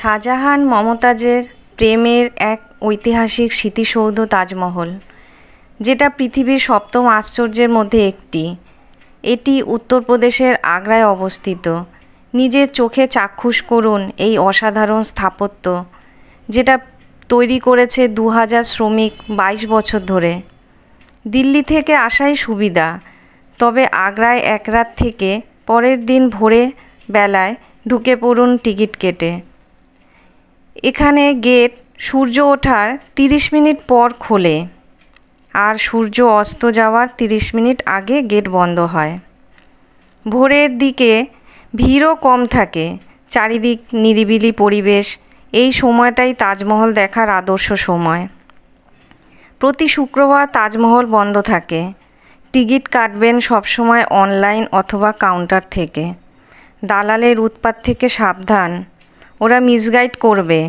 শাহজাহান মমতাজের প্রেমের এক ঐতিহাসিক স্মৃতিসৌধ তাজমহল যেটা পৃথিবীর সপ্তম আশ্চর্যের মধ্যে একটি এটি উত্তরপ্রদেশের আগ্রায় অবস্থিত নিজের চোখে চাক্ষুষ করুন এই অসাধারণ স্থাপত্য যেটা তৈরি করেছে দু হাজার শ্রমিক ২২ বছর ধরে দিল্লি থেকে আসাই সুবিধা তবে আগ্রায় এক রাত থেকে পরের দিন ভোরে বেলায় ঢুকে পড়ুন টিকিট কেটে এখানে গেট সূর্য ওঠার 30 মিনিট পর খোলে আর সূর্য অস্ত যাওয়ার 30 মিনিট আগে গেট বন্ধ হয় ভোরের দিকে ভিড়ও কম থাকে চারিদিক নিরিবিলি পরিবেশ এই সময়টাই তাজমহল দেখার আদর্শ সময় প্রতি শুক্রবার তাজমহল বন্ধ থাকে টিকিট কাটবেন সবসময় অনলাইন অথবা কাউন্টার থেকে দালালের উৎপাত থেকে সাবধান ওরা মিসগাইড করবে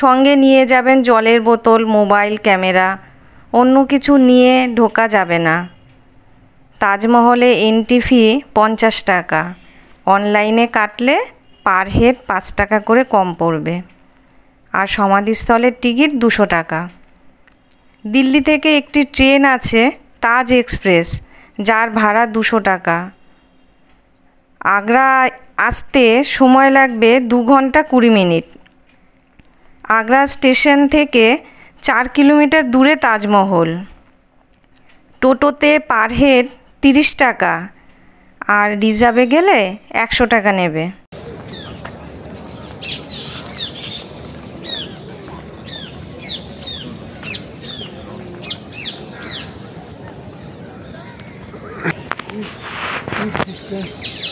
সঙ্গে নিয়ে যাবেন জলের বোতল মোবাইল ক্যামেরা অন্য কিছু নিয়ে ঢোকা যাবে না তাজমহলে এন্ট্রি ফি পঞ্চাশ টাকা অনলাইনে কাটলে পার হেড পাঁচ টাকা করে কম পড়বে আর সমাধিস্থলের টিকিট দুশো টাকা দিল্লি থেকে একটি ট্রেন আছে তাজ এক্সপ্রেস যার ভাড়া দুশো টাকা আগ্রা আসতে সময় লাগবে দু ঘন্টা কুড়ি মিনিট আগ্রা স্টেশন থেকে চার কিলোমিটার দূরে তাজমহল টোটোতে পার হেড তিরিশ টাকা আর রিজার্ভে গেলে একশো টাকা নেবে